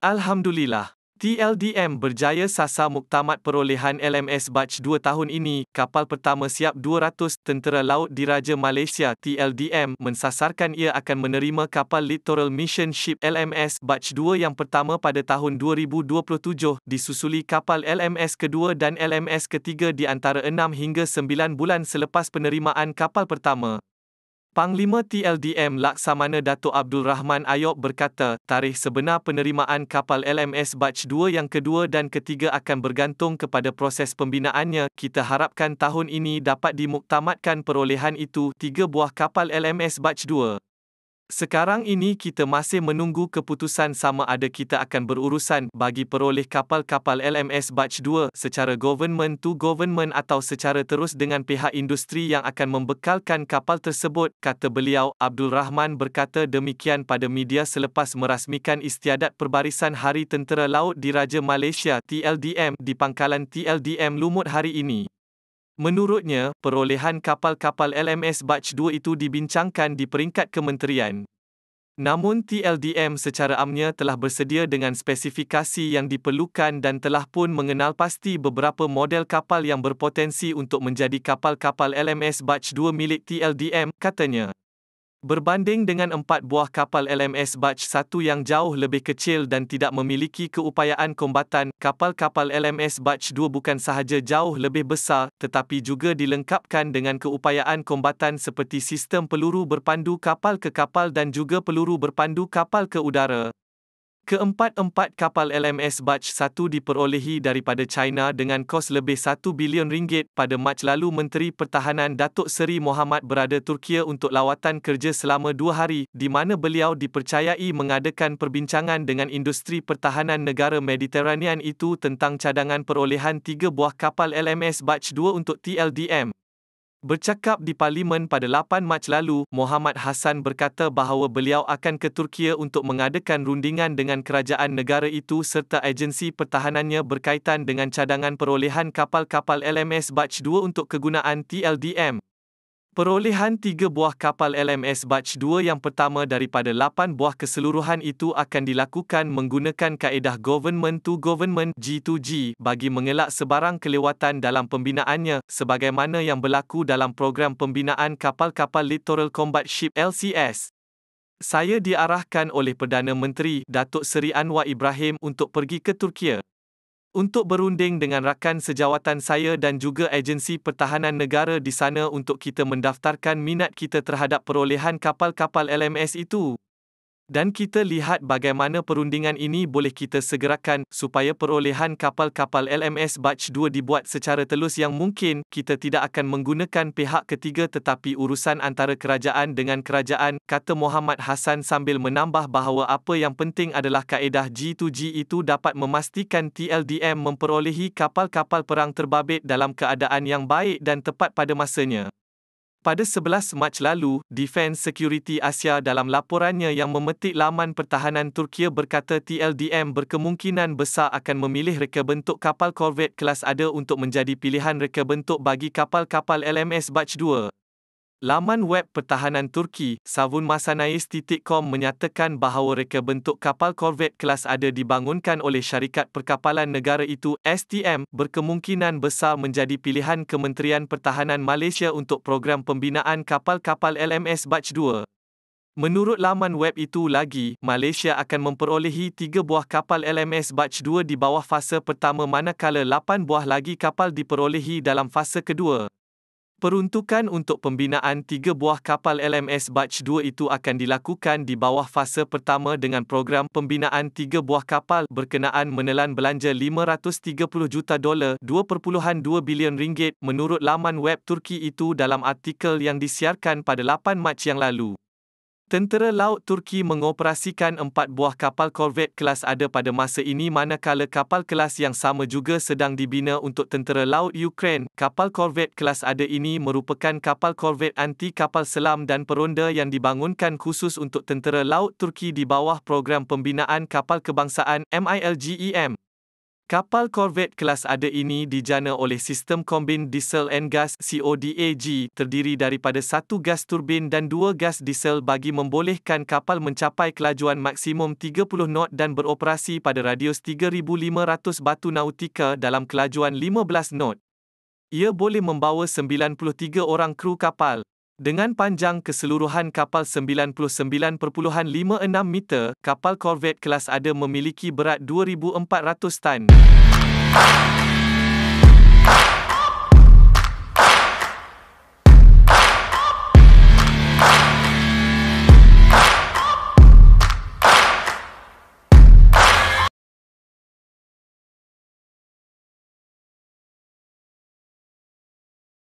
Alhamdulillah. TLDM berjaya sasar muktamad perolehan LMS Batch 2 tahun ini, kapal pertama siap 200 Tentera Laut Diraja Malaysia TLDM mensasarkan ia akan menerima kapal Littoral Mission Ship LMS Batch 2 yang pertama pada tahun 2027 disusuli kapal LMS kedua dan LMS ketiga di antara 6 hingga 9 bulan selepas penerimaan kapal pertama. Panglima TLDM Laksamana Dato' Abdul Rahman Ayob berkata, tarikh sebenar penerimaan kapal LMS Batch 2 yang kedua dan ketiga akan bergantung kepada proses pembinaannya. Kita harapkan tahun ini dapat dimuktamadkan perolehan itu tiga buah kapal LMS Batch 2. Sekarang ini kita masih menunggu keputusan sama ada kita akan berurusan bagi peroleh kapal-kapal LMS Batch 2 secara government to government atau secara terus dengan pihak industri yang akan membekalkan kapal tersebut, kata beliau. Abdul Rahman berkata demikian pada media selepas merasmikan istiadat perbarisan Hari Tentera Laut Diraja Malaysia TLDM di pangkalan TLDM Lumut hari ini. Menurutnya, perolehan kapal-kapal LMS Batch 2 itu dibincangkan di peringkat kementerian. Namun TLDM secara amnya telah bersedia dengan spesifikasi yang diperlukan dan telah pun mengenal pasti beberapa model kapal yang berpotensi untuk menjadi kapal-kapal LMS Batch 2 milik TLDM, katanya. Berbanding dengan empat buah kapal LMS Batch 1 yang jauh lebih kecil dan tidak memiliki keupayaan kombatan, kapal-kapal LMS Batch 2 bukan sahaja jauh lebih besar, tetapi juga dilengkapkan dengan keupayaan kombatan seperti sistem peluru berpandu kapal ke kapal dan juga peluru berpandu kapal ke udara. Keempat-empat kapal LMS Batch 1 diperolehi daripada China dengan kos lebih 1 bilion ringgit pada Mac lalu Menteri Pertahanan Datuk Seri Muhammad berada Turki untuk lawatan kerja selama dua hari di mana beliau dipercayai mengadakan perbincangan dengan industri pertahanan negara Mediterranean itu tentang cadangan perolehan tiga buah kapal LMS Batch 2 untuk TLDM. Bercakap di Parlimen pada 8 Mac lalu, Muhammad Hassan berkata bahawa beliau akan ke Turki untuk mengadakan rundingan dengan kerajaan negara itu serta agensi pertahanannya berkaitan dengan cadangan perolehan kapal-kapal LMS Batch 2 untuk kegunaan TLDM. Perolehan tiga buah kapal LMS Batch 2 yang pertama daripada lapan buah keseluruhan itu akan dilakukan menggunakan kaedah Government to Government G2G bagi mengelak sebarang kelewatan dalam pembinaannya sebagaimana yang berlaku dalam program pembinaan kapal-kapal Littoral Combat Ship LCS. Saya diarahkan oleh Perdana Menteri Datuk Seri Anwar Ibrahim untuk pergi ke Turkiye untuk berunding dengan rakan sejawatan saya dan juga agensi pertahanan negara di sana untuk kita mendaftarkan minat kita terhadap perolehan kapal-kapal LMS itu dan kita lihat bagaimana perundingan ini boleh kita segerakan supaya perolehan kapal-kapal LMS Batch 2 dibuat secara telus yang mungkin kita tidak akan menggunakan pihak ketiga tetapi urusan antara kerajaan dengan kerajaan, kata Muhammad Hassan sambil menambah bahawa apa yang penting adalah kaedah G2G itu dapat memastikan TLDM memperolehi kapal-kapal perang terbabit dalam keadaan yang baik dan tepat pada masanya. Pada 11 Mac lalu, Defense Security Asia dalam laporannya yang memetik laman pertahanan Turki berkata TLDM berkemungkinan besar akan memilih reka bentuk kapal korvet kelas ada untuk menjadi pilihan reka bentuk bagi kapal-kapal LMS Batch 2. Laman web pertahanan Turki, savunmasanais.com menyatakan bahawa reka bentuk kapal korvet kelas ada dibangunkan oleh syarikat perkapalan negara itu, STM, berkemungkinan besar menjadi pilihan Kementerian Pertahanan Malaysia untuk program pembinaan kapal-kapal LMS Batch 2. Menurut laman web itu lagi, Malaysia akan memperolehi tiga buah kapal LMS Batch 2 di bawah fasa pertama manakala lapan buah lagi kapal diperolehi dalam fasa kedua. Peruntukan untuk pembinaan tiga buah kapal LMS Batch 2 itu akan dilakukan di bawah fasa pertama dengan program pembinaan tiga buah kapal berkenaan menelan belanja 530 juta dolar 2.2 bilion ringgit menurut laman web Turki itu dalam artikel yang disiarkan pada 8 Mac yang lalu. Tentera Laut Turki mengoperasikan empat buah kapal korvet kelas ada pada masa ini manakala kapal kelas yang sama juga sedang dibina untuk Tentera Laut Ukraine. Kapal korvet kelas ada ini merupakan kapal korvet anti kapal selam dan peronda yang dibangunkan khusus untuk Tentera Laut Turki di bawah program pembinaan kapal kebangsaan MILGEM. Kapal korvet kelas ada ini dijana oleh sistem kombin diesel and gas CODAG terdiri daripada satu gas turbin dan dua gas diesel bagi membolehkan kapal mencapai kelajuan maksimum 30 knot dan beroperasi pada radius 3,500 batu nautika dalam kelajuan 15 knot. Ia boleh membawa 93 orang kru kapal. Dengan panjang keseluruhan kapal 99.56 meter, kapal korvet kelas ada memiliki berat 2,400 tan.